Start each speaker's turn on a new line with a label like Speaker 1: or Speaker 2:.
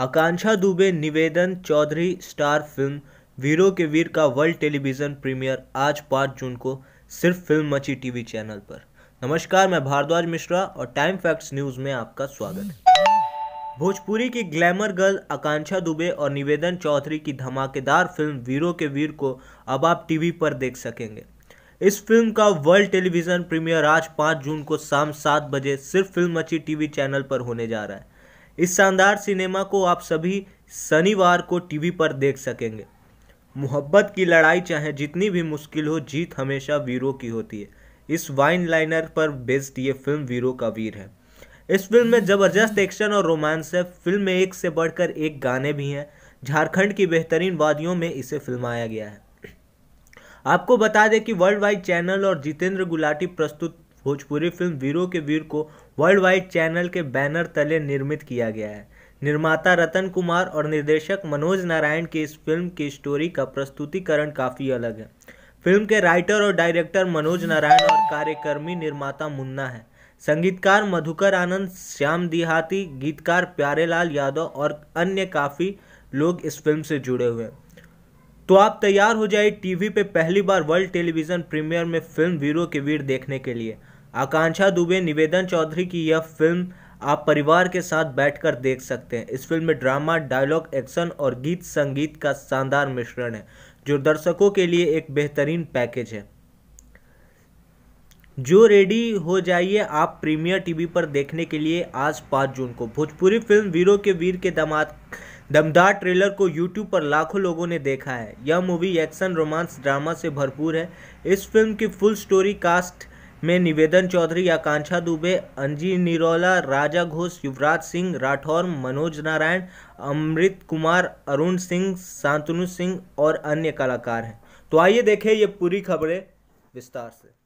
Speaker 1: आकांक्षा दुबे निवेदन Chaudhary star film वीरों के वीर का वर्ल्ड टेलीविज़न प्रीमियर आज पाँच जून को सिर्फ फिल्म मची टीवी चैनल पर नमस्कार मैं भारद्वाज मिश्रा और टाइम फैक्ट्स न्यूज़ में आपका स्वागत है भोजपुरी की ग्लैमर गर्ल आकांक्षा दुबे और निवेदन चौधरी की धमाकेदार फिल्म वीरों के वीर को अब आप टीवी पर देख सकेंगे इस फिल्म का वर्ल्ड टेलीविज़न प्रीमियर आज पाँच जून को शाम सात बजे सिर्फ फिल्म मची टीवी चैनल पर होने जा रहा है इस शानदार सिनेमा को आप सभी शनिवार को टीवी पर देख सकेंगे मोहब्बत की लड़ाई चाहे जितनी भी मुश्किल हो जीत हमेशा वीरों की होती है इस वाइन लाइनर पर बेस्ड ये फिल्म वीरों का वीर है इस फिल्म में ज़बरदस्त एक्शन और रोमांस है फिल्म में एक से बढ़कर एक गाने भी हैं झारखंड की बेहतरीन वादियों में इसे फिल्माया गया है आपको बता दें कि वर्ल्ड वाइड चैनल और जितेंद्र गुलाटी प्रस्तुत भोजपुरी फिल्म वीरों के वीर को वर्ल्ड वाइड चैनल के बैनर तले निर्मित किया गया है निर्माता रतन कुमार और निर्देशक मनोज नारायण की इस फिल्म की स्टोरी का प्रस्तुतिकरण काफ़ी अलग है फिल्म के राइटर और डायरेक्टर मनोज नारायण और कार्यक्रमी निर्माता मुन्ना है संगीतकार मधुकर आनंद श्याम दिहाती गीतकार प्यारेलाल यादव और अन्य काफ़ी लोग इस फिल्म से जुड़े हुए हैं तो आप तैयार हो जाए टीवी पे पहली बार वर्ल्ड टेलीविजन प्रीमियर में फिल्म वीरों के वीर देखने के लिए आकांक्षा दुबे निवेदन चौधरी की यह फिल्म आप परिवार के साथ बैठकर देख सकते हैं इस फिल्म में ड्रामा डायलॉग एक्शन और गीत संगीत का शानदार मिश्रण है जो दर्शकों के लिए एक बेहतरीन पैकेज है जो रेडी हो जाइए आप प्रीमियर टीवी पर देखने के लिए आज पाँच जून को भोजपुरी फिल्म वीरों के वीर के दमाद दमदार ट्रेलर को यूट्यूब पर लाखों लोगों ने देखा है यह मूवी एक्शन रोमांस ड्रामा से भरपूर है इस फिल्म की फुल स्टोरी कास्ट में निवेदन चौधरी आकांक्षा दुबे अंजी निरौला राजा घोष युवराज सिंह राठौर मनोज नारायण अमृत कुमार अरुण सिंह शांतनु सिंह और अन्य कलाकार हैं तो आइए देखें ये पूरी खबरें विस्तार से